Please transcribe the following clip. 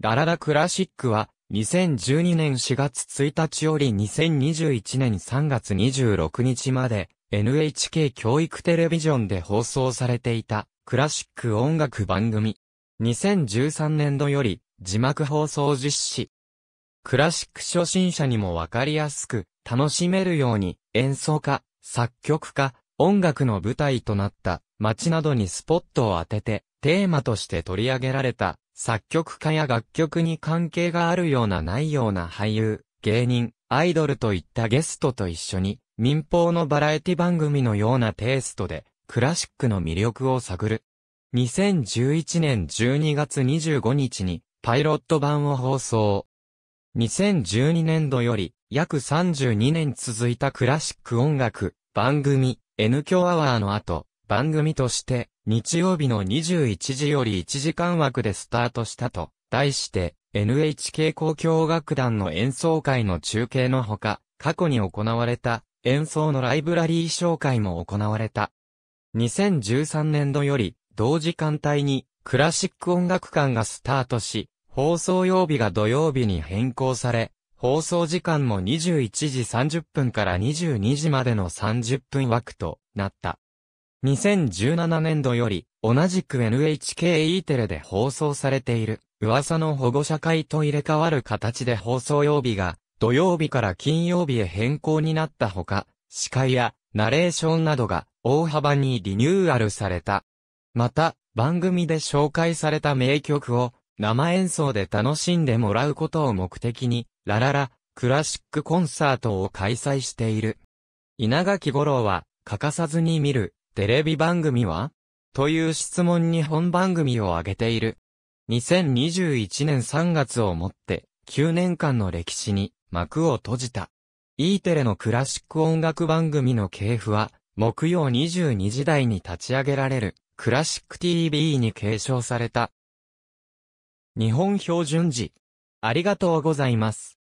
ラララクラシックは、2012年4月1日より2021年3月26日まで、NHK 教育テレビジョンで放送されていた、クラシック音楽番組。2013年度より、字幕放送実施。クラシック初心者にもわかりやすく、楽しめるように、演奏家、作曲家、音楽の舞台となった街などにスポットを当てて、テーマとして取り上げられた、作曲家や楽曲に関係があるようなないような俳優、芸人、アイドルといったゲストと一緒に、民放のバラエティ番組のようなテイストで、クラシックの魅力を探る。2011年12月25日に、パイロット版を放送。2012年度より、約32年続いたクラシック音楽、番組、N 響アワーの後、番組として、日曜日の21時より1時間枠でスタートしたと、題して、NHK 交響楽団の演奏会の中継のほか、過去に行われた演奏のライブラリー紹介も行われた。2013年度より同時間帯にクラシック音楽館がスタートし、放送曜日が土曜日に変更され、放送時間も21時30分から22時までの30分枠となった。2017年度より、同じく NHKE テレで放送されている、噂の保護者会と入れ替わる形で放送曜日が、土曜日から金曜日へ変更になったほか、司会や、ナレーションなどが、大幅にリニューアルされた。また、番組で紹介された名曲を、生演奏で楽しんでもらうことを目的に、ラララ、クラシックコンサートを開催している。稲垣五郎は、欠かさずに見る、テレビ番組はという質問に本番組を挙げている。2021年3月をもって9年間の歴史に幕を閉じた。E テレのクラシック音楽番組の系譜は木曜22時台に立ち上げられるクラシック TV に継承された。日本標準時。ありがとうございます。